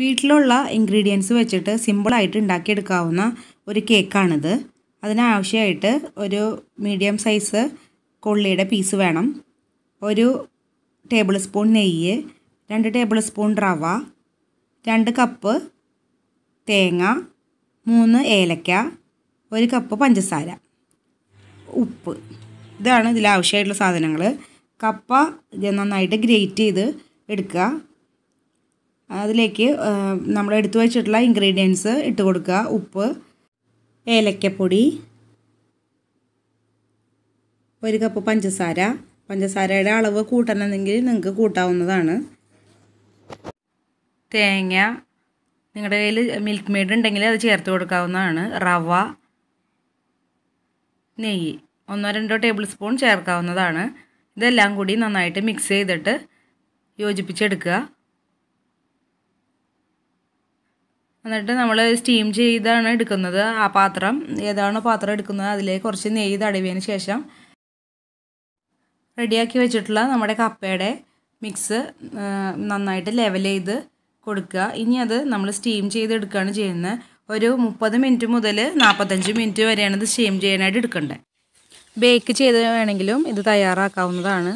വീട്ടിലുള്ള ഇൻഗ്രീഡിയൻസ് വെച്ചിട്ട് സിമ്പിളായിട്ട് ഉണ്ടാക്കിയെടുക്കാവുന്ന ഒരു കേക്കാണിത് അതിനാവശ്യമായിട്ട് ഒരു മീഡിയം സൈസ് കൊള്ളിയുടെ പീസ് വേണം ഒരു ടേബിൾ സ്പൂൺ നെയ്യ് രണ്ട് ടേബിൾ സ്പൂൺ റവ രണ്ട് കപ്പ് തേങ്ങ മൂന്ന് ഏലക്ക ഒരു കപ്പ് പഞ്ചസാര ഉപ്പ് ഇതാണ് ഇതിലാവശ്യമായിട്ടുള്ള സാധനങ്ങൾ കപ്പ ഇത് നന്നായിട്ട് ഗ്രേറ്റ് ചെയ്ത് എടുക്കുക അതിലേക്ക് നമ്മൾ എടുത്തു വച്ചിട്ടുള്ള ഇൻഗ്രീഡിയൻസ് ഇട്ട് കൊടുക്കുക ഉപ്പ് ഏലക്കപ്പൊടി ഒരു കപ്പ് പഞ്ചസാര പഞ്ചസാരയുടെ അളവ് കൂട്ടണമെന്നെങ്കിൽ നിങ്ങൾക്ക് കൂട്ടാവുന്നതാണ് തേങ്ങ നിങ്ങളുടെ കയ്യിൽ മിൽക്ക് മെയ്ഡ് ഉണ്ടെങ്കിൽ അത് ചേർത്ത് കൊടുക്കാവുന്നതാണ് റവ നെയ്യ് ഒന്നോ രണ്ടോ ടേബിൾ സ്പൂൺ ചേർക്കാവുന്നതാണ് ഇതെല്ലാം കൂടി നന്നായിട്ട് മിക്സ് ചെയ്തിട്ട് യോജിപ്പിച്ചെടുക്കുക എന്നിട്ട് നമ്മൾ സ്റ്റീം ചെയ്താണ് എടുക്കുന്നത് ആ പാത്രം ഏതാണോ പാത്രം എടുക്കുന്നത് അതിലേക്ക് കുറച്ച് നെയ്യ് തടവിയതിന് ശേഷം റെഡിയാക്കി വെച്ചിട്ടുള്ള നമ്മുടെ കപ്പയുടെ മിക്സ് നന്നായിട്ട് ലെവൽ ചെയ്ത് കൊടുക്കുക ഇനി അത് നമ്മൾ സ്റ്റീം ചെയ്തെടുക്കുകയാണ് ചെയ്യുന്നത് ഒരു മുപ്പത് മിനിറ്റ് മുതൽ നാൽപ്പത്തഞ്ച് മിനിറ്റ് വരെയാണ് ഇത് സ്റ്റീം ചെയ്യാനായിട്ട് എടുക്കേണ്ടത് ബേക്ക് ചെയ്ത് വേണമെങ്കിലും ഇത് തയ്യാറാക്കാവുന്നതാണ്